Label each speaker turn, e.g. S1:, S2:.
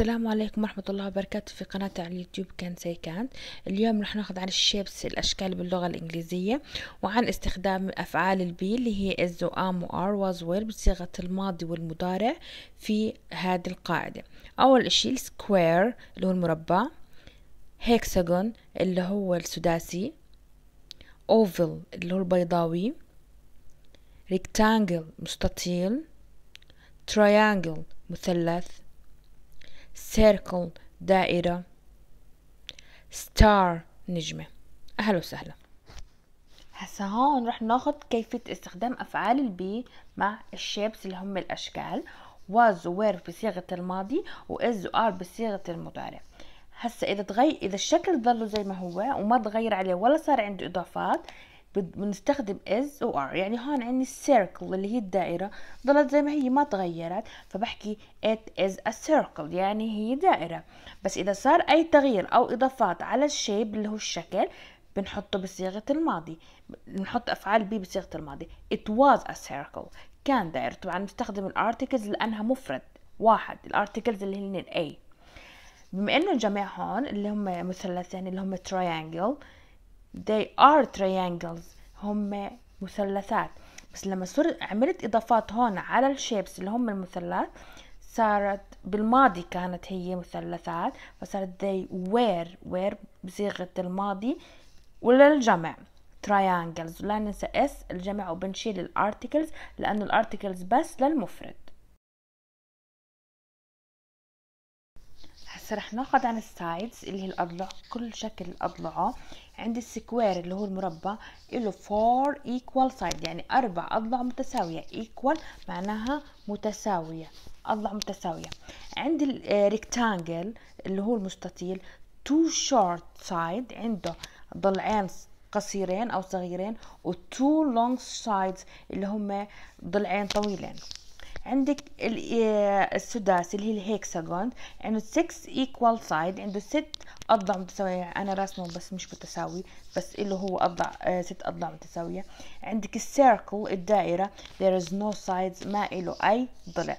S1: السلام عليكم ورحمة الله وبركاته في قناتي على اليوتيوب كان سي كانت اليوم رح ناخذ عن الشيبس الأشكال باللغة الإنجليزية وعن استخدام أفعال البي اللي هي إز و وآر و وير بصيغة الماضي والمضارع في هذه القاعدة أول إشي square اللي هو المربع هيكسجون اللي هو السداسي أوفل اللي هو البيضاوي ريكتانجل مستطيل تريانجل مثلث circle دائرة star نجمة أهلا وسهلا هسا هون رح ناخد كيفية استخدام أفعال البي مع الشيبس اللي هم الأشكال was و were بصيغة الماضي و is و are بصيغة المضارع هسا إذا تغير إذا الشكل ضله زي ما هو وما تغير عليه ولا صار عنده إضافات بنستخدم از و ار يعني هون عندي السيركل اللي هي الدائرة ضلت زي ما هي ما تغيرت فبحكي it is a circle يعني هي دائرة بس إذا صار أي تغيير أو إضافات على الشيب اللي هو الشكل بنحطه بصيغة الماضي بنحط أفعال بي بصيغة الماضي it was a circle كان دائرة طبعا بنستخدم الارتكلز لأنها مفرد واحد الارتكلز اللي هن A بما انه الجميع هون اللي هم مثلثين اللي هم تريانجل they are triangles هم مثلثات بس لما صرت عملت اضافات هون على الشيبس اللي هم المثلث صارت بالماضي كانت هي مثلثات فصارت they were were بصيغة الماضي وللجمع triangles لا ننسى اس الجمع وبنشيل الارتكلز لانه الارتكلز بس للمفرد هسه رح ناخد عن السايدز اللي هي الاضلع كل شكل اضلعه عندي السكوير اللي هو المربع له 4 ايكوال سايد يعني اربع اضلاع متساويه ايكوال معناها متساويه اضلاع متساويه عندي الريكتانجل آه، اللي هو المستطيل تو شورت سايد عنده ضلعين قصيرين او صغيرين و لونج سايدز اللي هم ضلعين طويلين عندك آه، السداس اللي هي الهيكساجون عنده 6 ايكوال سايد عنده 6 اضلاع متساويه انا راسمه بس مش متساوي بس اللي هو اضلاع 6 آه، اضلاع متساويه عندك السيركل الدائره there is no sides ما له اي ضلع